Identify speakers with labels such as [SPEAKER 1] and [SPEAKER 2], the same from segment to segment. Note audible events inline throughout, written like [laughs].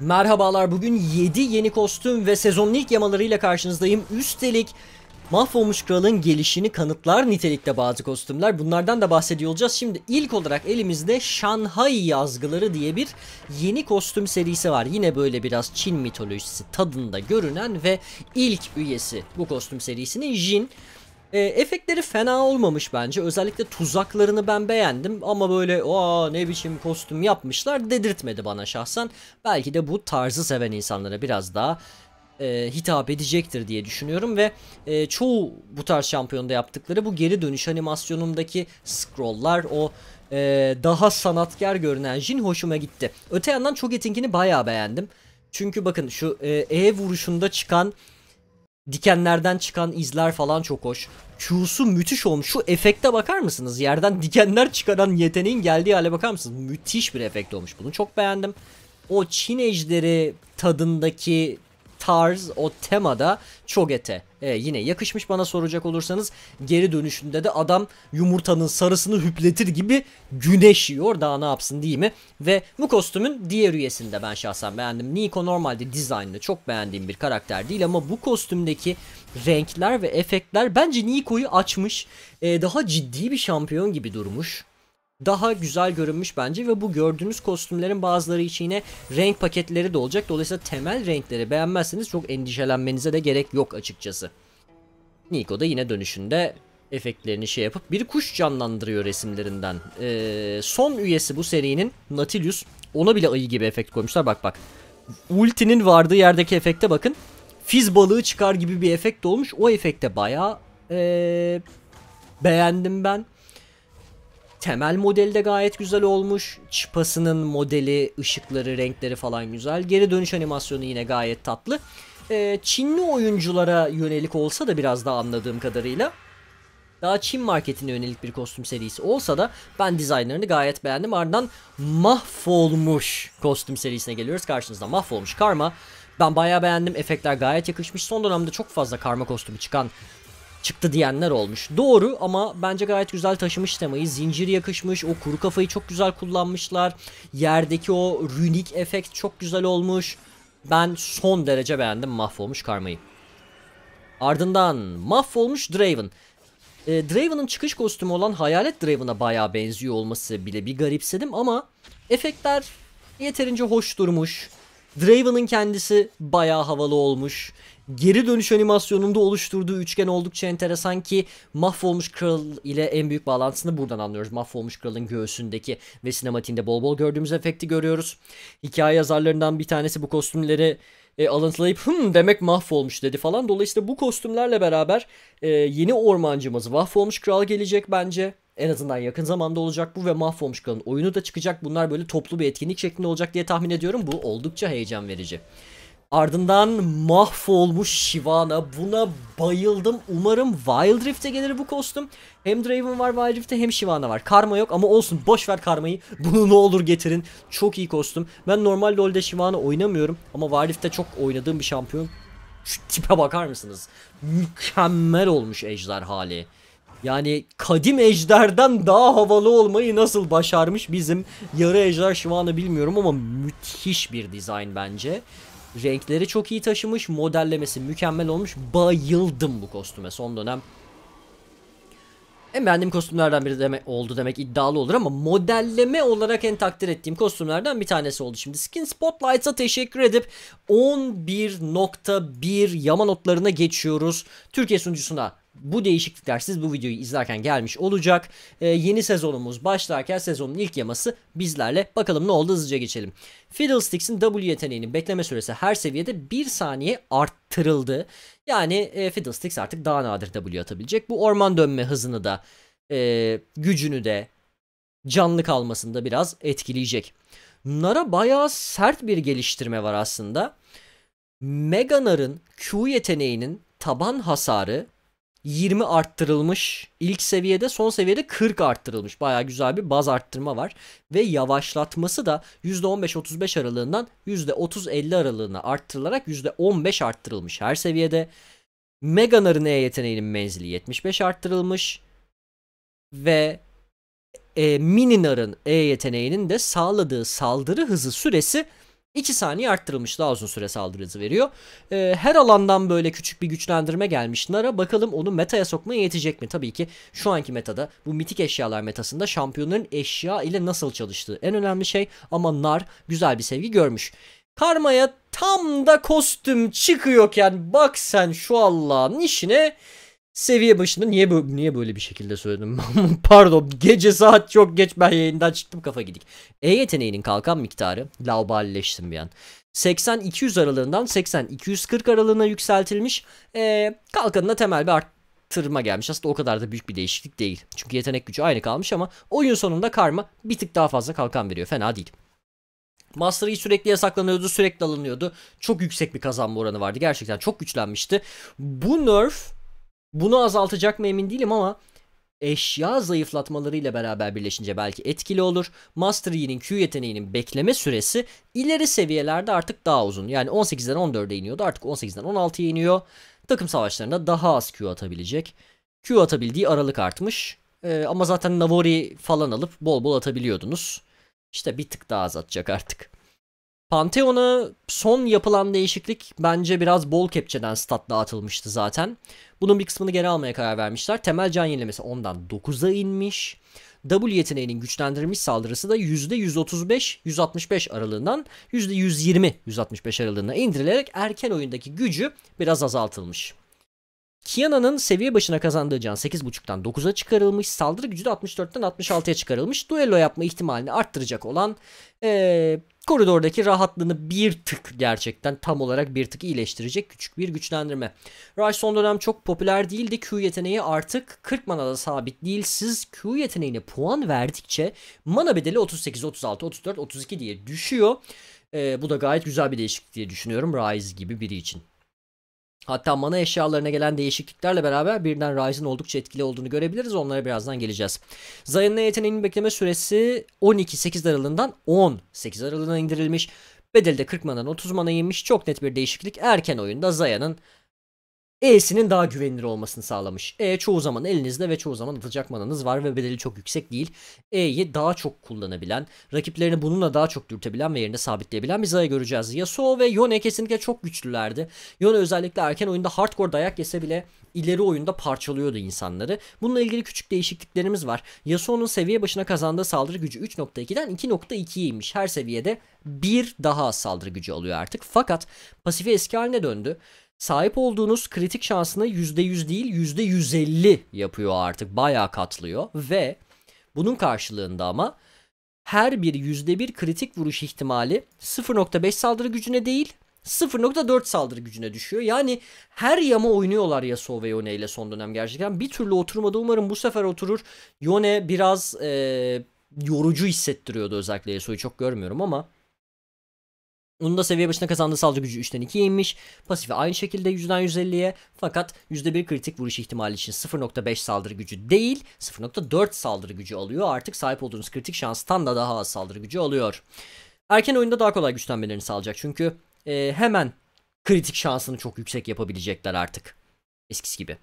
[SPEAKER 1] Merhabalar bugün 7 yeni kostüm ve sezonun ilk yamalarıyla karşınızdayım. Üstelik Mahvolmuş Kral'ın gelişini kanıtlar nitelikte bazı kostümler. Bunlardan da bahsediyor olacağız. Şimdi ilk olarak elimizde Şanhay yazgıları diye bir yeni kostüm serisi var. Yine böyle biraz Çin mitolojisi tadında görünen ve ilk üyesi bu kostüm serisinin Jin. E, efektleri fena olmamış bence. Özellikle tuzaklarını ben beğendim ama böyle aa ne biçim kostüm yapmışlar dedirtmedi bana şahsen. Belki de bu tarzı seven insanlara biraz daha e, hitap edecektir diye düşünüyorum ve e, çoğu bu tarz şampiyonda yaptıkları bu geri dönüş animasyonundaki scrolllar o e, daha sanatkar görünen Jin hoşuma gitti. Öte yandan çok etinkini bayağı beğendim. Çünkü bakın şu e, E vuruşunda çıkan dikenlerden çıkan izler falan çok hoş. Q'su müthiş olmuş. Şu efekte bakar mısınız? Yerden [laughs] dikenler çıkaran yeteneğin geldiği hale bakar mısınız? Müthiş bir efekt olmuş. Bunu çok beğendim. O Çin ejderi tadındaki tarz, o temada çok ete e, yine yakışmış bana soracak olursanız. Geri dönüşünde de adam yumurtanın sarısını hüpletir gibi güneş yiyor daha ne yapsın değil mi? Ve bu kostümün diğer üyesini ben şahsen beğendim. Nico normalde dizaynını çok beğendiğim bir karakter değil ama bu kostümdeki renkler ve efektler bence Nico'yu açmış. E, daha ciddi bir şampiyon gibi durmuş daha güzel görünmüş bence ve bu gördüğünüz kostümlerin bazıları için yine renk paketleri de olacak. Dolayısıyla temel renkleri beğenmezseniz çok endişelenmenize de gerek yok açıkçası. Nico da yine dönüşünde efektlerini şey yapıp bir kuş canlandırıyor resimlerinden. Ee, son üyesi bu serinin Natilius. Ona bile ayı gibi efekt koymuşlar bak bak. Ultinin vardığı yerdeki efekte bakın. Fiz balığı çıkar gibi bir efekt olmuş. O efekte bayağı ee, beğendim ben. Temel modeli de gayet güzel olmuş. Çıpasının modeli, ışıkları, renkleri falan güzel. Geri dönüş animasyonu yine gayet tatlı. Ee, Çinli oyunculara yönelik olsa da biraz daha anladığım kadarıyla daha Çin marketine yönelik bir kostüm serisi olsa da ben dizaynlarını gayet beğendim. Ardından mahvolmuş kostüm serisine geliyoruz. Karşınızda mahvolmuş karma. Ben bayağı beğendim. Efektler gayet yakışmış. Son dönemde çok fazla karma kostümü çıkan çıktı diyenler olmuş. Doğru ama bence gayet güzel taşımış temayı. Zincir yakışmış, o kuru kafayı çok güzel kullanmışlar. Yerdeki o runik efekt çok güzel olmuş. Ben son derece beğendim mahvolmuş karmayı. Ardından mahvolmuş Draven. E, Draven'ın çıkış kostümü olan Hayalet Draven'a bayağı benziyor olması bile bir garipsedim ama efektler yeterince hoş durmuş. Draven'ın kendisi bayağı havalı olmuş geri dönüş animasyonunda oluşturduğu üçgen oldukça enteresan ki mahvolmuş kral ile en büyük bağlantısını buradan anlıyoruz. Mahvolmuş kralın göğsündeki ve sinematiğinde bol bol gördüğümüz efekti görüyoruz. Hikaye yazarlarından bir tanesi bu kostümleri e, alıntılayıp hım demek mahvolmuş dedi falan. Dolayısıyla bu kostümlerle beraber e, yeni ormancımız mahvolmuş kral gelecek bence. En azından yakın zamanda olacak bu ve mahvolmuş kralın oyunu da çıkacak. Bunlar böyle toplu bir etkinlik şeklinde olacak diye tahmin ediyorum. Bu oldukça heyecan verici. Ardından mahvolmuş Shyvana. Buna bayıldım. Umarım Wild Rift'e gelir bu kostüm. Hem Draven var Wild Rift'te hem Shyvana var. Karma yok ama olsun. Boş ver karmayı. [laughs] Bunu ne olur getirin. Çok iyi kostüm. Ben normal LoL'de Shyvana oynamıyorum. Ama Wild Rift'te çok oynadığım bir şampiyon. Şu tipe bakar mısınız? Mükemmel olmuş ejder hali. Yani kadim ejderden daha havalı olmayı nasıl başarmış bizim yarı ejder Shyvana bilmiyorum ama müthiş bir dizayn bence. Renkleri çok iyi taşımış. Modellemesi mükemmel olmuş. Bayıldım bu kostüme son dönem. En beğendiğim kostümlerden biri demek, oldu demek iddialı olur ama modelleme olarak en takdir ettiğim kostümlerden bir tanesi oldu. Şimdi Skin Spotlight'a teşekkür edip 11.1 yama notlarına geçiyoruz. Türkiye sunucusuna bu değişiklikler siz bu videoyu izlerken gelmiş olacak. E, yeni sezonumuz başlarken sezonun ilk yaması bizlerle. Bakalım ne oldu hızlıca geçelim. Fiddlesticks'in W yeteneğinin bekleme süresi her seviyede 1 saniye arttırıldı. Yani e, Fiddlesticks artık daha nadir W atabilecek. Bu orman dönme hızını da e, gücünü de canlı kalmasında biraz etkileyecek. Nara bayağı sert bir geliştirme var aslında. Meganar'ın Q yeteneğinin taban hasarı 20 arttırılmış. İlk seviyede son seviyede 40 arttırılmış. Baya güzel bir baz arttırma var. Ve yavaşlatması da %15-35 aralığından %30-50 aralığına arttırılarak %15 arttırılmış her seviyede. Meganar'ın E yeteneğinin menzili 75 arttırılmış. Ve e, Mininar'ın E yeteneğinin de sağladığı saldırı hızı süresi 2 saniye arttırılmış daha uzun süre saldırı hızı veriyor. Ee, her alandan böyle küçük bir güçlendirme gelmiş Nara. Bakalım onu metaya sokmaya yetecek mi? Tabii ki şu anki metada bu mitik eşyalar metasında şampiyonların eşya ile nasıl çalıştığı en önemli şey. Ama Nar güzel bir sevgi görmüş. Karma'ya tam da kostüm çıkıyorken bak sen şu Allah'ın işine seviye başında niye böyle, niye böyle bir şekilde söyledim? [laughs] Pardon gece saat çok geç ben yayından çıktım kafa gidik. E yeteneğinin kalkan miktarı lauballeştim bir an. 80-200 aralığından 80-240 aralığına yükseltilmiş. E, kalkanına temel bir arttırma gelmiş. Aslında o kadar da büyük bir değişiklik değil. Çünkü yetenek gücü aynı kalmış ama oyun sonunda karma bir tık daha fazla kalkan veriyor. Fena değil. Master Yi sürekli yasaklanıyordu, sürekli alınıyordu. Çok yüksek bir kazanma oranı vardı. Gerçekten çok güçlenmişti. Bu nerf bunu azaltacak mı emin değilim ama eşya zayıflatmalarıyla beraber birleşince belki etkili olur. Master Yi'nin Q yeteneğinin bekleme süresi ileri seviyelerde artık daha uzun. Yani 18'den 14'e iniyordu artık 18'den 16'ya iniyor. Takım savaşlarında daha az Q atabilecek. Q atabildiği aralık artmış. Ee, ama zaten Navori falan alıp bol bol atabiliyordunuz. İşte bir tık daha az atacak artık. Pantheon'a son yapılan değişiklik bence biraz bol kepçeden statla atılmıştı zaten. Bunun bir kısmını geri almaya karar vermişler. Temel can yenilemesi 10'dan 9'a inmiş. W yeteneğinin güçlendirilmiş saldırısı da %135-165 aralığından %120-165 aralığına indirilerek erken oyundaki gücü biraz azaltılmış. Kiana'nın seviye başına kazandığı can 8.5'tan 9'a çıkarılmış. Saldırı gücü de 64'ten 66'ya çıkarılmış. Duello yapma ihtimalini arttıracak olan ee, koridordaki rahatlığını bir tık gerçekten tam olarak bir tık iyileştirecek küçük bir güçlendirme. Rush son dönem çok popüler değildi. Q yeteneği artık 40 mana da sabit değil. Siz Q yeteneğine puan verdikçe mana bedeli 38, 36, 34, 32 diye düşüyor. Ee, bu da gayet güzel bir değişiklik diye düşünüyorum Rise gibi biri için. Hatta mana eşyalarına gelen değişikliklerle beraber birden Ryzen oldukça etkili olduğunu görebiliriz. Onlara birazdan geleceğiz. Zayn'ın yeteneğinin bekleme süresi 12-8 aralığından 8 aralığına indirilmiş. Bedeli de 40 manadan 30 mana inmiş. Çok net bir değişiklik erken oyunda Zaya'nın E'sinin daha güvenilir olmasını sağlamış. E çoğu zaman elinizde ve çoğu zaman atacak mananız var ve bedeli çok yüksek değil. E'yi daha çok kullanabilen, rakiplerini bununla daha çok dürtebilen ve yerinde sabitleyebilen bir Zaya göreceğiz. Yasuo ve Yone kesinlikle çok güçlülerdi. Yone özellikle erken oyunda hardcore dayak yese bile ileri oyunda parçalıyordu insanları. Bununla ilgili küçük değişikliklerimiz var. Yasuo'nun seviye başına kazandığı saldırı gücü 3.2'den 2.2'ymiş. Her seviyede bir daha saldırı gücü alıyor artık. Fakat pasifi eski haline döndü sahip olduğunuz kritik şansını %100 değil %150 yapıyor artık. Bayağı katlıyor ve bunun karşılığında ama her bir %1 kritik vuruş ihtimali 0.5 saldırı gücüne değil 0.4 saldırı gücüne düşüyor. Yani her yama oynuyorlar Yasuo ve Yone ile son dönem gerçekten. Bir türlü oturmadı umarım bu sefer oturur. Yone biraz e, yorucu hissettiriyordu özellikle Yasuo'yu çok görmüyorum ama onun da seviye başına kazandığı saldırı gücü 3'ten 2'ye inmiş. Pasifi aynı şekilde 100'den 150'ye fakat %1 kritik vuruş ihtimali için 0.5 saldırı gücü değil 0.4 saldırı gücü alıyor. Artık sahip olduğunuz kritik şanstan da daha az saldırı gücü alıyor. Erken oyunda daha kolay güçlenmelerini sağlayacak çünkü e, hemen kritik şansını çok yüksek yapabilecekler artık. Eskisi gibi.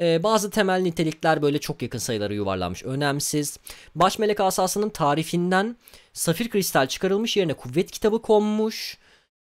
[SPEAKER 1] Ee, bazı temel nitelikler böyle çok yakın sayılara yuvarlanmış. Önemsiz. Baş melek asasının tarifinden safir kristal çıkarılmış yerine kuvvet kitabı konmuş.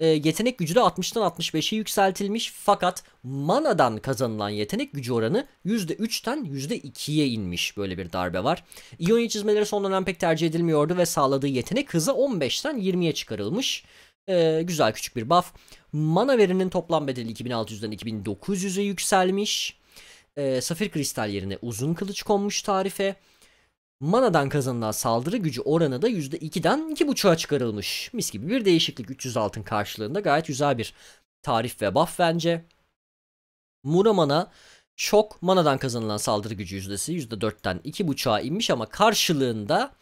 [SPEAKER 1] Ee, yetenek gücü de 60'tan 65'e yükseltilmiş fakat manadan kazanılan yetenek gücü oranı %3'ten %2'ye inmiş böyle bir darbe var. İonya çizmeleri son dönem pek tercih edilmiyordu ve sağladığı yetenek hızı 15'ten 20'ye çıkarılmış. Ee, güzel küçük bir buff. Mana verinin toplam bedeli 2600'den 2900'e yükselmiş e, safir kristal yerine uzun kılıç konmuş tarife. Manadan kazanılan saldırı gücü oranı da %2'den 2.5'a çıkarılmış. Mis gibi bir değişiklik 300 altın karşılığında gayet güzel bir tarif ve buff bence. Muramana şok manadan kazanılan saldırı gücü yüzdesi %4'ten 2.5'a inmiş ama karşılığında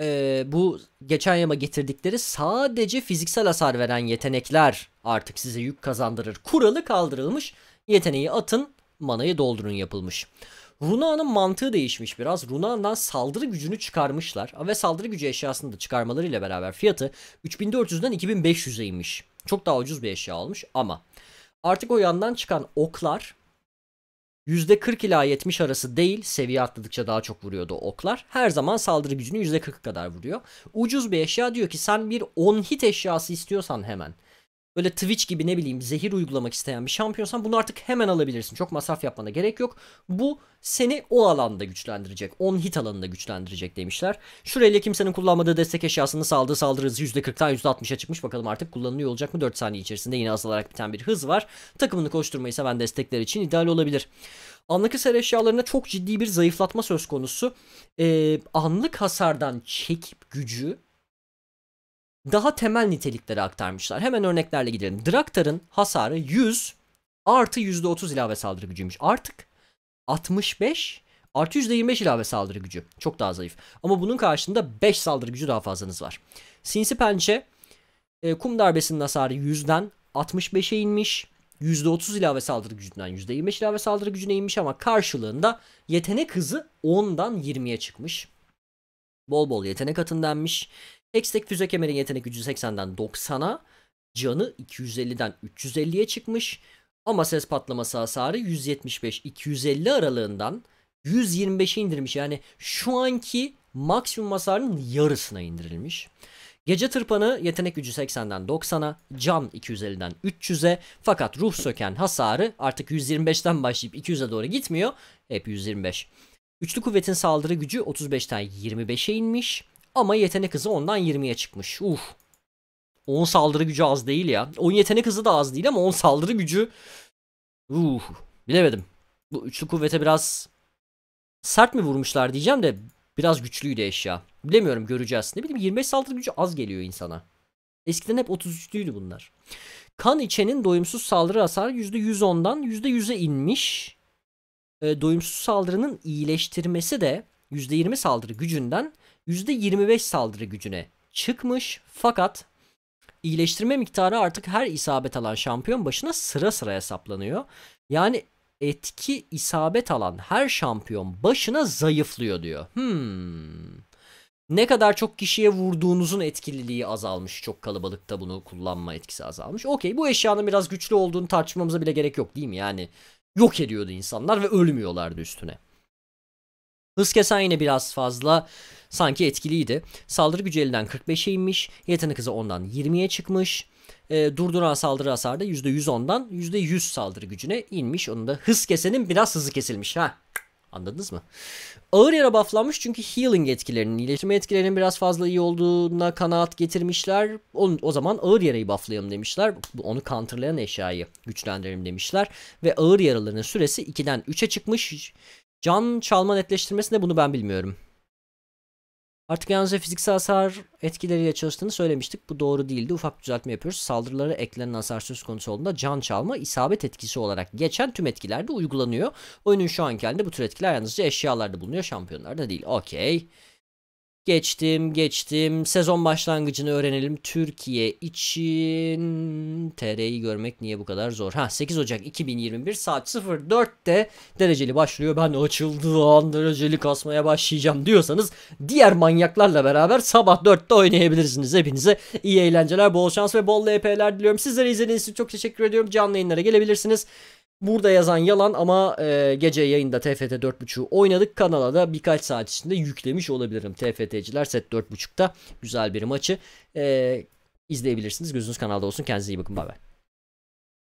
[SPEAKER 1] e, bu geçen yama getirdikleri sadece fiziksel hasar veren yetenekler artık size yük kazandırır. Kuralı kaldırılmış yeteneği atın manayı doldurun yapılmış. Runa'nın mantığı değişmiş biraz. Runa'dan saldırı gücünü çıkarmışlar ve saldırı gücü eşyasını da çıkarmalarıyla beraber fiyatı 3400'den 2500'e inmiş. Çok daha ucuz bir eşya almış ama artık o yandan çıkan oklar %40 ila 70 arası değil seviye atladıkça daha çok vuruyordu oklar. Her zaman saldırı gücünü %40 kadar vuruyor. Ucuz bir eşya diyor ki sen bir 10 hit eşyası istiyorsan hemen böyle Twitch gibi ne bileyim zehir uygulamak isteyen bir şampiyonsan bunu artık hemen alabilirsin. Çok masraf yapmana gerek yok. Bu seni o alanda güçlendirecek. 10 hit alanında güçlendirecek demişler. şuraya kimsenin kullanmadığı destek eşyasını saldığı saldırı hızı %40'dan %60'a çıkmış. Bakalım artık kullanılıyor olacak mı? 4 saniye içerisinde yine azalarak biten bir hız var. Takımını koşturmayı seven destekler için ideal olabilir. Anlık hasar eşyalarına çok ciddi bir zayıflatma söz konusu. Ee, anlık hasardan çekip gücü daha temel nitelikleri aktarmışlar. Hemen örneklerle gidelim. Draktar'ın hasarı 100 artı %30 ilave saldırı gücüymüş. Artık 65 artı %25 ilave saldırı gücü. Çok daha zayıf. Ama bunun karşında 5 saldırı gücü daha fazlanız var. Sinsi Pençe e, kum darbesinin hasarı 100'den 65'e inmiş. %30 ilave saldırı gücünden %25 ilave saldırı gücüne inmiş ama karşılığında yetenek hızı 10'dan 20'ye çıkmış. Bol bol yetenek atın denmiş. Hextech füze kemerin yetenek 380'den 90'a, canı 250'den 350'ye çıkmış. Ama ses patlaması hasarı 175-250 aralığından 125'e indirmiş. Yani şu anki maksimum hasarın yarısına indirilmiş. Gece tırpanı yetenek gücü 80'den 90'a, can 250'den 300'e fakat ruh söken hasarı artık 125'ten başlayıp 200'e doğru gitmiyor. Hep 125. Üçlü kuvvetin saldırı gücü 35'ten 25'e inmiş. Ama yetenek hızı ondan 20'ye çıkmış. Uf. 10 saldırı gücü az değil ya. 10 yetenek hızı da az değil ama 10 saldırı gücü. Uf. Bilemedim. Bu üçlü kuvvete biraz sert mi vurmuşlar diyeceğim de biraz güçlüydü eşya. Bilemiyorum göreceğiz. Ne bileyim 25 saldırı gücü az geliyor insana. Eskiden hep 33'lüydü bunlar. Kan içenin doyumsuz saldırı hasarı %110'dan %100'e inmiş. E, doyumsuz saldırının iyileştirmesi de %20 saldırı gücünden %25 saldırı gücüne çıkmış fakat iyileştirme miktarı artık her isabet alan şampiyon başına sıra sıra hesaplanıyor. Yani etki isabet alan her şampiyon başına zayıflıyor diyor. Hmm. Ne kadar çok kişiye vurduğunuzun etkililiği azalmış. Çok kalabalıkta bunu kullanma etkisi azalmış. Okey bu eşyanın biraz güçlü olduğunu tartışmamıza bile gerek yok değil mi? Yani yok ediyordu insanlar ve ölmüyorlardı üstüne. Hız kesen yine biraz fazla sanki etkiliydi. Saldırı gücü elden 45'e inmiş. Yetenek hızı ondan 20'ye çıkmış. E, durduran saldırı hasarı da %110'dan %100 saldırı gücüne inmiş. Onun da hız kesenin biraz hızı kesilmiş. Ha Anladınız mı? Ağır yara bufflanmış çünkü healing etkilerinin, iyileştirme etkilerinin biraz fazla iyi olduğuna kanaat getirmişler. Onu, o zaman ağır yarayı bufflayalım demişler. Onu counterlayan eşyayı güçlendirelim demişler. Ve ağır yaraların süresi 2'den 3'e çıkmış. Can çalma netleştirmesi ne bunu ben bilmiyorum. Artık yalnızca fiziksel hasar etkileriyle çalıştığını söylemiştik. Bu doğru değildi. Ufak düzeltme yapıyoruz. Saldırılara eklenen hasar söz konusu olduğunda can çalma isabet etkisi olarak geçen tüm etkilerde uygulanıyor. Oyunun şu anki halinde bu tür etkiler yalnızca eşyalarda bulunuyor. Şampiyonlarda değil. Okey. Geçtim geçtim. Sezon başlangıcını öğrenelim. Türkiye için TR'yi görmek niye bu kadar zor? Ha 8 Ocak 2021 saat 04'te dereceli başlıyor. Ben açıldığı an dereceli kasmaya başlayacağım diyorsanız diğer manyaklarla beraber sabah 4'te oynayabilirsiniz. Hepinize iyi eğlenceler, bol şans ve bol LP'ler diliyorum. Sizlere izlediğiniz için çok teşekkür ediyorum. Canlı yayınlara gelebilirsiniz. Burada yazan yalan ama e, gece yayında TFT 4.5'u oynadık. Kanala da birkaç saat içinde yüklemiş olabilirim. TFT'ciler set 4.5'ta güzel bir maçı e, izleyebilirsiniz. Gözünüz kanalda olsun. Kendinize iyi bakın. Bay bay.